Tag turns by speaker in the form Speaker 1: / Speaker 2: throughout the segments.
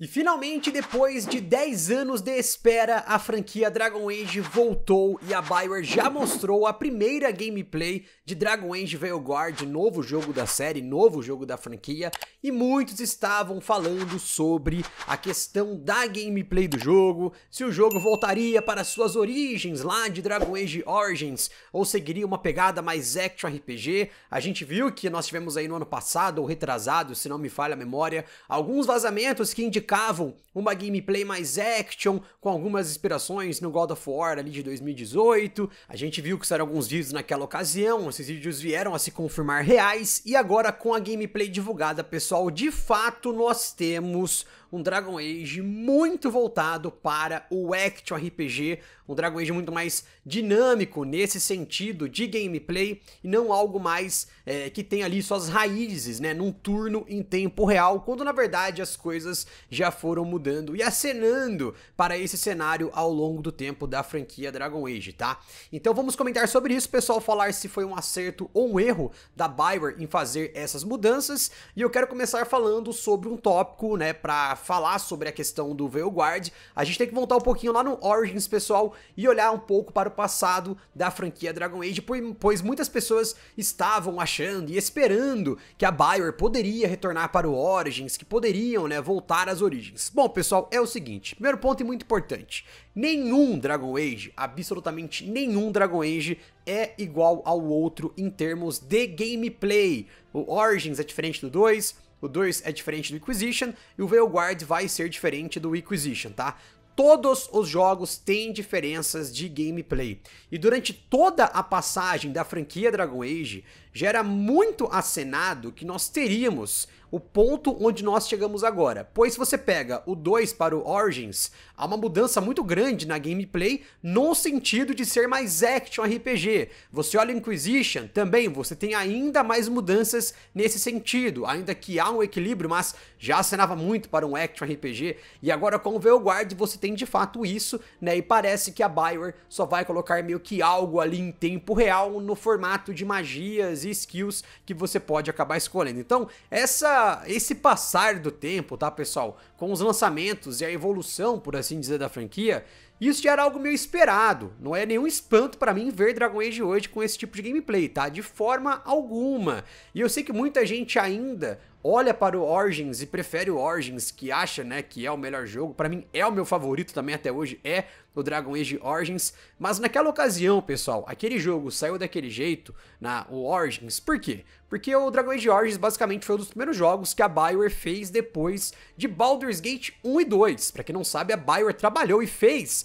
Speaker 1: E finalmente, depois de 10 anos de espera, a franquia Dragon Age voltou e a Bioware já mostrou a primeira gameplay de Dragon Age Veilguard, novo jogo da série, novo jogo da franquia, e muitos estavam falando sobre a questão da gameplay do jogo, se o jogo voltaria para suas origens lá de Dragon Age Origins, ou seguiria uma pegada mais action RPG. A gente viu que nós tivemos aí no ano passado, ou retrasado, se não me falha a memória, alguns vazamentos que indicaram indicavam uma gameplay mais action, com algumas inspirações no God of War ali de 2018. A gente viu que saíram alguns vídeos naquela ocasião, esses vídeos vieram a se confirmar reais, e agora com a gameplay divulgada, pessoal, de fato nós temos um Dragon Age muito voltado para o Action RPG, um Dragon Age muito mais dinâmico nesse sentido de gameplay e não algo mais é, que tem ali suas raízes, né, num turno em tempo real, quando na verdade as coisas já foram mudando e acenando para esse cenário ao longo do tempo da franquia Dragon Age, tá? Então vamos comentar sobre isso, pessoal, falar se foi um acerto ou um erro da Bioware em fazer essas mudanças e eu quero começar falando sobre um tópico, né, para falar sobre a questão do Guard, a gente tem que voltar um pouquinho lá no Origins, pessoal, e olhar um pouco para o passado da franquia Dragon Age, pois muitas pessoas estavam achando e esperando que a Bioware poderia retornar para o Origins, que poderiam, né, voltar às origens. Bom, pessoal, é o seguinte, primeiro ponto e muito importante, nenhum Dragon Age, absolutamente nenhum Dragon Age é igual ao outro em termos de gameplay. O Origins é diferente do 2, o 2 é diferente do Inquisition e o Veilguard vai ser diferente do Inquisition, tá? Todos os jogos têm diferenças de gameplay. E durante toda a passagem da franquia Dragon Age, já era muito acenado que nós teríamos o ponto onde nós chegamos agora. Pois se você pega o 2 para o Origins, há uma mudança muito grande na gameplay no sentido de ser mais action RPG. Você olha Inquisition, também você tem ainda mais mudanças nesse sentido, ainda que há um equilíbrio, mas já acenava muito para um action RPG. E agora com o Veilguard você tem de fato isso, né? E parece que a Bioware só vai colocar meio que algo ali em tempo real no formato de magias e skills que você pode acabar escolhendo. Então, essa esse passar do tempo, tá, pessoal, com os lançamentos e a evolução, por assim dizer, da franquia, isso já era algo meio esperado, não é nenhum espanto para mim ver Dragon Age hoje com esse tipo de gameplay, tá? De forma alguma. E eu sei que muita gente ainda olha para o Origins e prefere o Origins, que acha, né, que é o melhor jogo. Para mim é o meu favorito também até hoje, é o Dragon Age Origins, mas naquela ocasião, pessoal, aquele jogo saiu daquele jeito, na o Origins. Por quê? Porque o Dragon Age Origins basicamente foi um dos primeiros jogos que a BioWare fez depois de Baldur's Gate 1 e 2. Para quem não sabe, a BioWare trabalhou e fez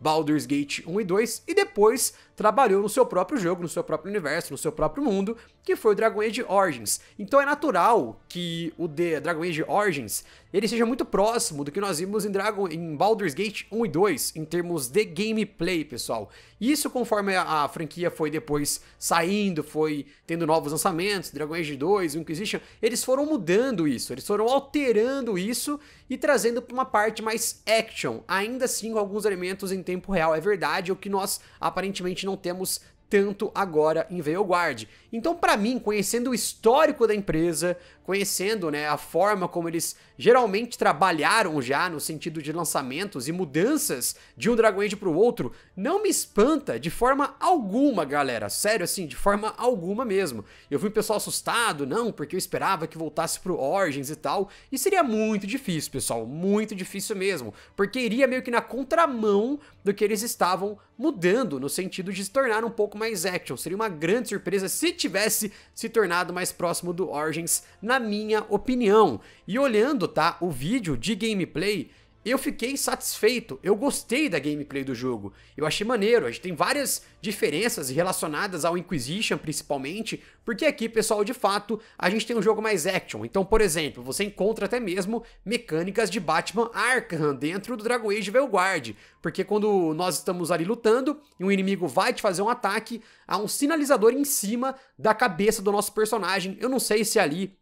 Speaker 1: Baldur's Gate 1 e 2, e depois trabalhou no seu próprio jogo, no seu próprio universo, no seu próprio mundo, que foi o Dragon Age Origins. Então é natural que o The Dragon Age Origins ele seja muito próximo do que nós vimos em, Dragon, em Baldur's Gate 1 e 2, em termos de gameplay, pessoal. Isso conforme a, a franquia foi depois saindo, foi tendo novos lançamentos, Dragon Age 2, Inquisition, eles foram mudando isso, eles foram alterando isso e trazendo para uma parte mais action, ainda assim com alguns elementos em tempo real é verdade, é ou que nós aparentemente não temos tanto agora em Veilguard. Então, para mim, conhecendo o histórico da empresa, conhecendo né, a forma como eles geralmente trabalharam já no sentido de lançamentos e mudanças de um Dragon Age para o outro, não me espanta de forma alguma, galera. Sério, assim, de forma alguma mesmo. Eu vi o pessoal assustado, não, porque eu esperava que voltasse para o Origins e tal, e seria muito difícil, pessoal, muito difícil mesmo, porque iria meio que na contramão do que eles estavam mudando, no sentido de se tornar um pouco mais action. Seria uma grande surpresa se tivesse se tornado mais próximo do Origins, na minha opinião. E olhando, tá, o vídeo de gameplay eu fiquei satisfeito, eu gostei da gameplay do jogo. Eu achei maneiro, a gente tem várias diferenças relacionadas ao Inquisition, principalmente, porque aqui, pessoal, de fato, a gente tem um jogo mais action. Então, por exemplo, você encontra até mesmo mecânicas de Batman Arkham dentro do Dragon Age Velguard, porque quando nós estamos ali lutando e um inimigo vai te fazer um ataque, há um sinalizador em cima da cabeça do nosso personagem. Eu não sei se ali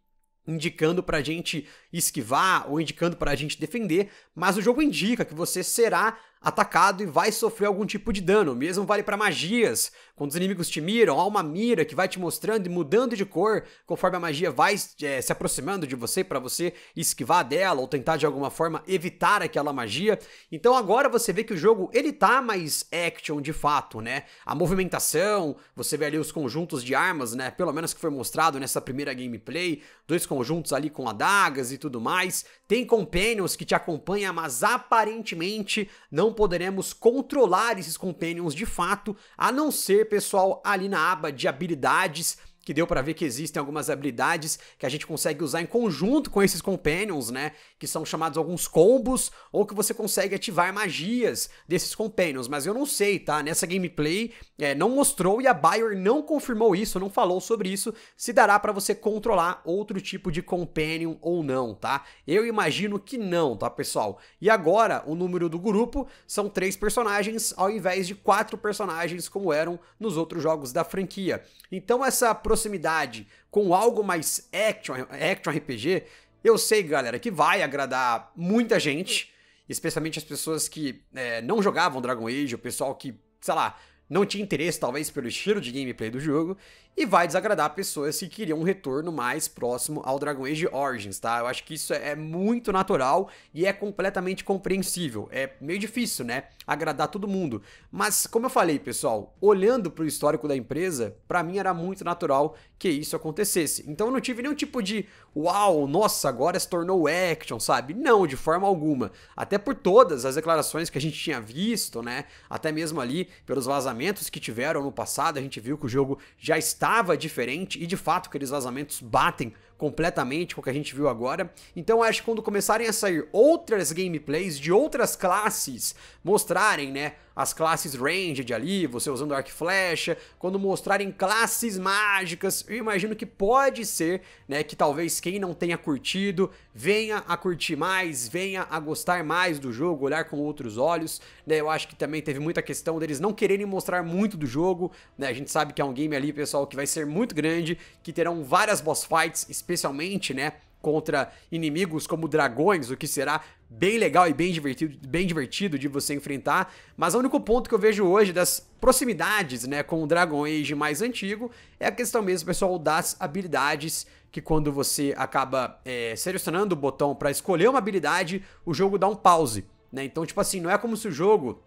Speaker 1: indicando para a gente esquivar ou indicando para a gente defender, mas o jogo indica que você será atacado e vai sofrer algum tipo de dano. mesmo vale para magias. Quando os inimigos te miram, há uma mira que vai te mostrando e mudando de cor conforme a magia vai é, se aproximando de você para você esquivar dela ou tentar de alguma forma evitar aquela magia. Então agora você vê que o jogo ele tá mais action de fato, né? A movimentação, você vê ali os conjuntos de armas, né? Pelo menos que foi mostrado nessa primeira gameplay, dois conjuntos ali com adagas e tudo mais. Tem companions que te acompanham, mas aparentemente não poderemos controlar esses companions de fato, a não ser pessoal, ali na aba de habilidades que deu para ver que existem algumas habilidades que a gente consegue usar em conjunto com esses companions, né? Que são chamados alguns combos, ou que você consegue ativar magias desses companions. Mas eu não sei, tá? Nessa gameplay é, não mostrou e a Bayer não confirmou isso, não falou sobre isso, se dará para você controlar outro tipo de companion ou não, tá? Eu imagino que não, tá, pessoal? E agora, o número do grupo são três personagens, ao invés de quatro personagens, como eram nos outros jogos da franquia. Então, essa aproximação proximidade com algo mais action, action RPG, eu sei, galera, que vai agradar muita gente, especialmente as pessoas que é, não jogavam Dragon Age, o pessoal que, sei lá, não tinha interesse, talvez, pelo estilo de gameplay do jogo, e vai desagradar pessoas que queriam um retorno mais próximo ao Dragon Age Origins, tá? Eu acho que isso é muito natural e é completamente compreensível. É meio difícil, né? Agradar todo mundo. Mas, como eu falei, pessoal, olhando pro histórico da empresa, para mim era muito natural que isso acontecesse. Então eu não tive nenhum tipo de uau, nossa, agora se tornou action, sabe? Não, de forma alguma. Até por todas as declarações que a gente tinha visto, né? Até mesmo ali pelos vazamentos vazamentos que tiveram no passado, a gente viu que o jogo já estava diferente e de fato aqueles vazamentos batem completamente com o que a gente viu agora. Então acho que quando começarem a sair outras gameplays de outras classes, mostrarem, né, as classes ranged ali, você usando arco e flecha, quando mostrarem classes mágicas, eu imagino que pode ser, né, que talvez quem não tenha curtido, venha a curtir mais, venha a gostar mais do jogo, olhar com outros olhos, né, eu acho que também teve muita questão deles não quererem mostrar muito do jogo, né, a gente sabe que é um game ali, pessoal, que vai ser muito grande, que terão várias boss fights, especialmente, né, contra inimigos como dragões, o que será bem legal e bem divertido, bem divertido de você enfrentar. Mas o único ponto que eu vejo hoje das proximidades, né, com o Dragon Age mais antigo, é a questão mesmo, pessoal, das habilidades que quando você acaba é, selecionando o botão para escolher uma habilidade, o jogo dá um pause, né? Então, tipo assim, não é como se o jogo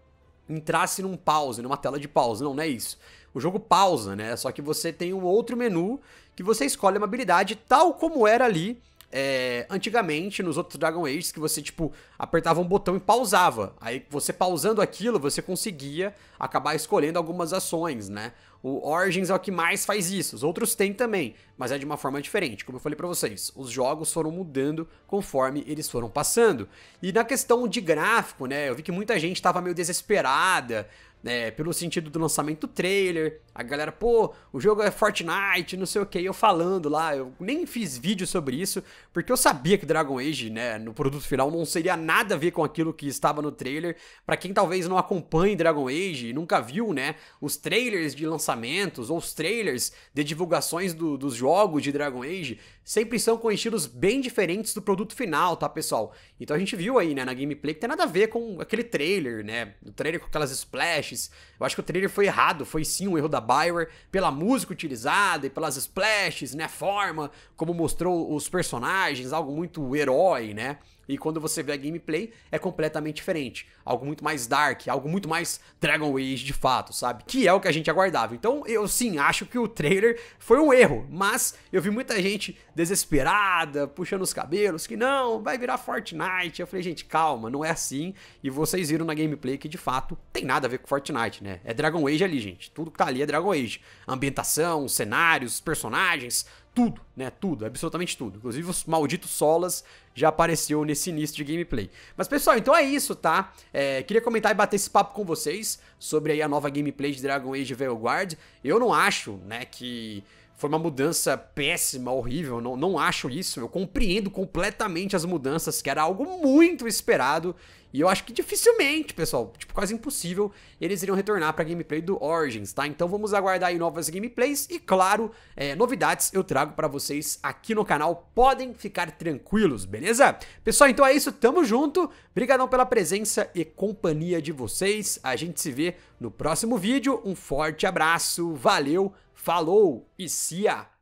Speaker 1: entrasse num pause, numa tela de pause, não, não é isso. O jogo pausa, né? Só que você tem um outro menu que você escolhe uma habilidade tal como era ali é, antigamente, nos outros Dragon Age, que você, tipo, apertava um botão e pausava. Aí, você pausando aquilo, você conseguia acabar escolhendo algumas ações, né? O Origins é o que mais faz isso, os outros têm também, mas é de uma forma diferente. Como eu falei para vocês, os jogos foram mudando conforme eles foram passando. E na questão de gráfico, né, eu vi que muita gente estava meio desesperada, né, pelo sentido do lançamento do trailer. A galera, pô, o jogo é Fortnite, não sei o que, eu falando lá, eu nem fiz vídeo sobre isso, porque eu sabia que Dragon Age, né, no produto final não seria nada a ver com aquilo que estava no trailer. Para quem talvez não acompanhe Dragon Age e nunca viu, né, os trailers de lançamento lançamentos ou os trailers de divulgações do, dos jogos de Dragon Age sempre são com estilos bem diferentes do produto final, tá, pessoal? Então a gente viu aí, né, na gameplay que tem nada a ver com aquele trailer, né? O trailer com aquelas splashes. Eu acho que o trailer foi errado, foi sim um erro da Bioware pela música utilizada e pelas splashes, né? A forma como mostrou os personagens, algo muito herói, né? E quando você vê a gameplay, é completamente diferente. Algo muito mais dark, algo muito mais Dragon Age de fato, sabe? Que é o que a gente aguardava. Então, eu sim, acho que o trailer foi um erro, mas eu vi muita gente desesperada, puxando os cabelos, que não, vai virar Fortnite. Eu falei, gente, calma, não é assim. E vocês viram na gameplay que de fato tem nada a ver com Fortnite, né? É Dragon Age ali, gente. Tudo que tá ali é Dragon Age. Ambientação, cenários, personagens, tudo, né? Tudo, absolutamente tudo. Inclusive os malditos Solas já apareceu nesse início de gameplay. Mas pessoal, então é isso, tá? É, queria comentar e bater esse papo com vocês sobre aí a nova gameplay de Dragon Age Veilguard. Eu não acho, né, que foi uma mudança péssima, horrível, não, não acho isso. Eu compreendo completamente as mudanças, que era algo muito esperado. E eu acho que dificilmente, pessoal, tipo, quase impossível, eles iriam retornar pra gameplay do Origins, tá? Então vamos aguardar aí novas gameplays e, claro, é, novidades eu trago para vocês aqui no canal. Podem ficar tranquilos, beleza? Pessoal, então é isso, tamo junto. Obrigadão pela presença e companhia de vocês. A gente se vê no próximo vídeo. Um forte abraço, valeu! Falou e se a